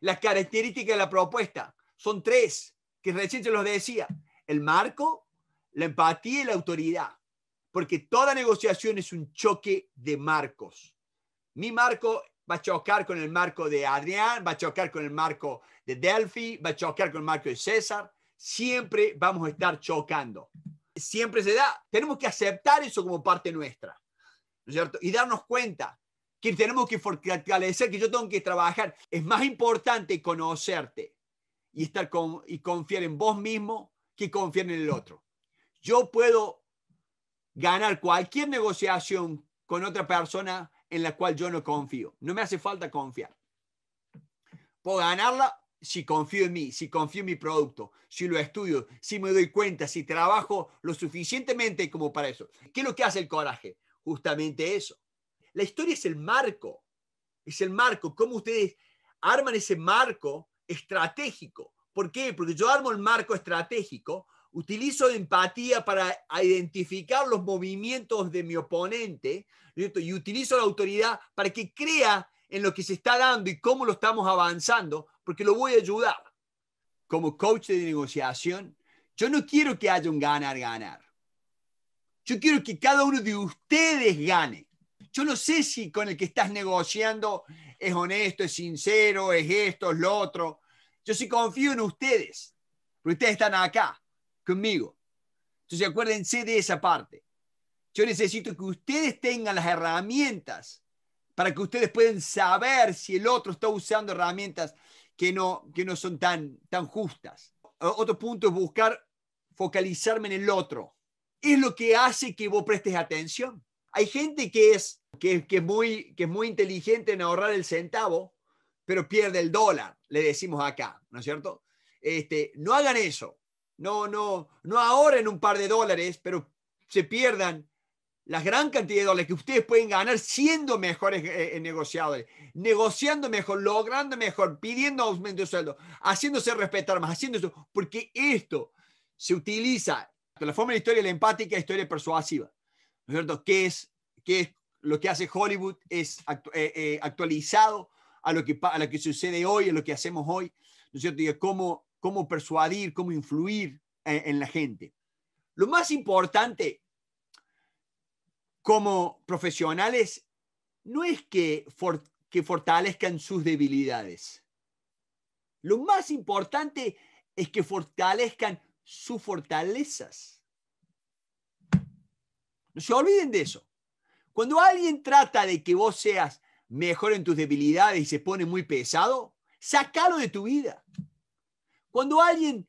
las características de la propuesta. Son tres, que recién se los decía. El marco, la empatía y la autoridad. Porque toda negociación es un choque de marcos. Mi marco va a chocar con el marco de Adrián, va a chocar con el marco de Delphi, va a chocar con el marco de César. Siempre vamos a estar chocando. Siempre se da. Tenemos que aceptar eso como parte nuestra. cierto? Y darnos cuenta que tenemos que fortalecer, que yo tengo que trabajar. Es más importante conocerte y, estar con, y confiar en vos mismo que confiar en el otro. Yo puedo ganar cualquier negociación con otra persona en la cual yo no confío. No me hace falta confiar. Puedo ganarla si confío en mí, si confío en mi producto, si lo estudio, si me doy cuenta, si trabajo lo suficientemente como para eso. ¿Qué es lo que hace el coraje? Justamente eso la historia es el marco, es el marco, cómo ustedes arman ese marco estratégico. ¿Por qué? Porque yo armo el marco estratégico, utilizo empatía para identificar los movimientos de mi oponente y utilizo la autoridad para que crea en lo que se está dando y cómo lo estamos avanzando, porque lo voy a ayudar. Como coach de negociación, yo no quiero que haya un ganar-ganar. Yo quiero que cada uno de ustedes gane. Yo no sé si con el que estás negociando es honesto, es sincero, es esto, es lo otro. Yo sí confío en ustedes, porque ustedes están acá conmigo. Entonces acuérdense de esa parte. Yo necesito que ustedes tengan las herramientas para que ustedes puedan saber si el otro está usando herramientas que no, que no son tan, tan justas. Otro punto es buscar focalizarme en el otro. Es lo que hace que vos prestes atención. Hay gente que es, que, muy, que es muy inteligente en ahorrar el centavo, pero pierde el dólar, le decimos acá, ¿no es cierto? Este, no hagan eso. No, no, no ahorren un par de dólares, pero se pierdan la gran cantidad de dólares que ustedes pueden ganar siendo mejores eh, eh, negociadores, negociando mejor, logrando mejor, pidiendo aumento de sueldo, haciéndose respetar más, haciendo eso, porque esto se utiliza, de la forma de historia la empática, historia persuasiva es cierto? ¿Qué es, lo que hace Hollywood? Es eh, eh, actualizado a lo, que, que sucede hoy, a lo que hacemos hoy, ¿no cómo, persuadir, cómo influir en, la gente. Lo más importante como profesionales no es que fortalezcan sus debilidades. Lo más importante es que fortalezcan sus fortalezas. No se olviden de eso. Cuando alguien trata de que vos seas mejor en tus debilidades y se pone muy pesado, sacalo de tu vida. Cuando alguien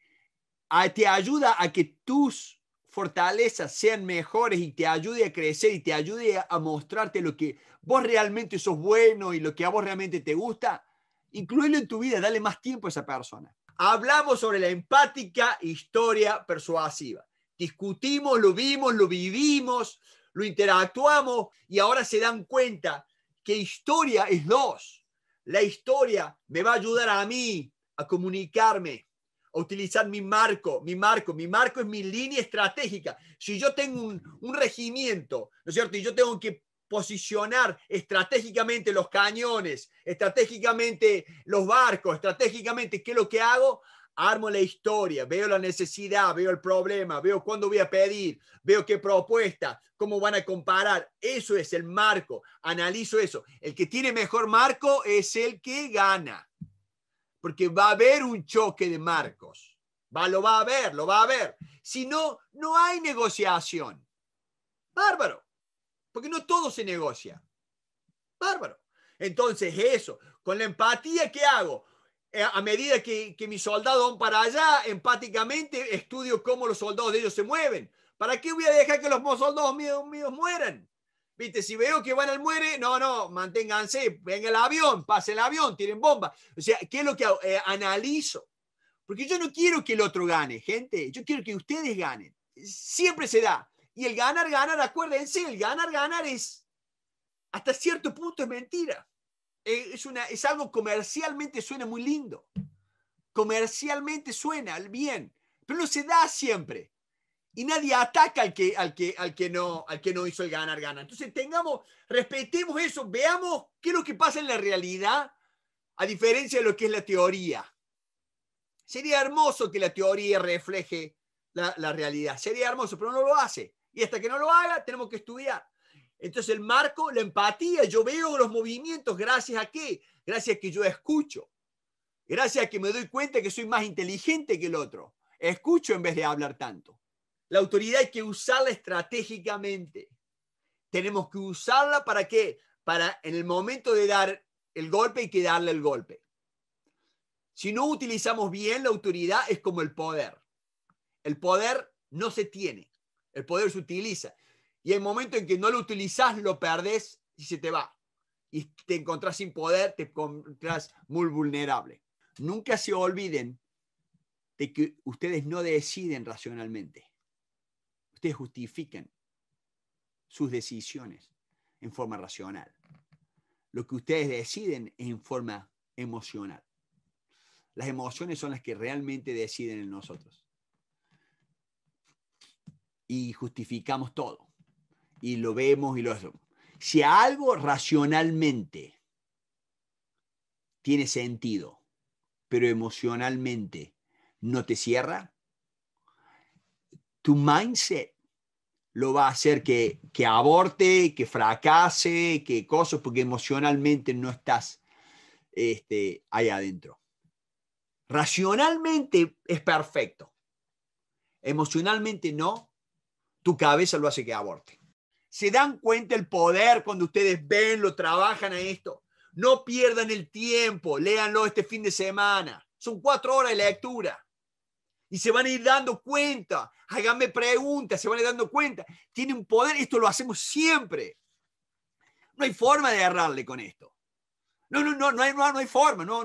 ah, te ayuda a que tus fortalezas sean mejores y te ayude a crecer y te ayude a mostrarte lo que vos realmente sos bueno y lo que a vos realmente te gusta, incluirlo en tu vida, dale más tiempo a esa persona. Hablamos sobre la empática historia persuasiva discutimos, lo vimos, lo vivimos, lo interactuamos y ahora se dan cuenta que historia es dos. La historia me va a ayudar a mí a comunicarme, a utilizar mi marco, mi marco, mi marco es mi línea estratégica. Si yo tengo un, regimiento, ¿no es cierto? Y yo tengo que posicionar estratégicamente los cañones, estratégicamente los barcos, estratégicamente qué es lo que hago, armo la historia, veo la necesidad, veo el problema, veo cuándo voy a pedir, veo qué propuesta, cómo van a comparar. Eso es el marco, analizo eso. El que tiene mejor marco es el que gana, porque va a haber un choque de marcos. Va, lo va a haber, lo va a haber. Si no, no hay negociación. Bárbaro, porque no todo se negocia. Bárbaro. Entonces, eso, con la empatía, que hago? Eh, a medida que, que mis soldados van para allá, empáticamente estudio cómo los soldados de ellos se mueven. ¿Para qué voy a dejar que los soldados míos, mueran? Viste, si veo que van al muere, no, no, manténganse, venga el avión, pase el avión, tiren bomba. O sea, ¿qué es lo que eh, analizo? Porque yo no quiero que el otro gane, gente, yo quiero que ustedes ganen. Siempre se da. Y el ganar, ganar, acuérdense, el ganar, ganar es, hasta cierto punto es mentira. Eh, es, una, es algo comercialmente suena muy lindo. Comercialmente suena bien, pero no se da siempre. Y nadie ataca al que, al que, al que, no, al que no hizo el ganar, gana. Entonces, tengamos, respetemos eso, veamos qué es lo que pasa en la realidad, a diferencia de lo que es la teoría. Sería hermoso que la teoría refleje la realidad. Sería hermoso, pero no lo hace. Y hasta que no lo haga, tenemos que estudiar. Entonces el marco, la empatía, yo veo los movimientos gracias a qué? Gracias a que yo escucho. Gracias a que me doy cuenta que soy más inteligente que el otro. Escucho en vez de hablar tanto. La autoridad hay que usarla estratégicamente. Tenemos que usarla para qué? Para en el momento de dar el golpe hay que darle el golpe. Si no utilizamos bien la autoridad es como el poder. El poder no se tiene, el poder se utiliza. Y el momento en que no lo utilizas, lo perdés y se te va. Y te encontrás sin poder, te encontrás muy vulnerable. Nunca se olviden de que ustedes no deciden racionalmente. Ustedes justifican sus decisiones en forma racional. Lo que ustedes deciden en forma emocional. Las emociones son las que realmente deciden en nosotros. Y justificamos todo y lo vemos y lo hacemos. Si algo racionalmente tiene sentido, pero emocionalmente no te cierra, tu mindset lo va a hacer que, aborte, que fracase, que cosas, porque emocionalmente no estás este, ahí adentro. Racionalmente es perfecto. Emocionalmente no, tu cabeza lo hace que aborte. ¿Se dan cuenta el poder cuando ustedes ven, lo trabajan a esto? No pierdan el tiempo, léanlo este fin de semana. Son cuatro horas de lectura. Y se van a ir dando cuenta, háganme preguntas, se van a ir dando cuenta. Tiene un poder, esto lo hacemos siempre. No hay forma de agarrarle con esto. No, no, no, no hay, no, no hay forma, no.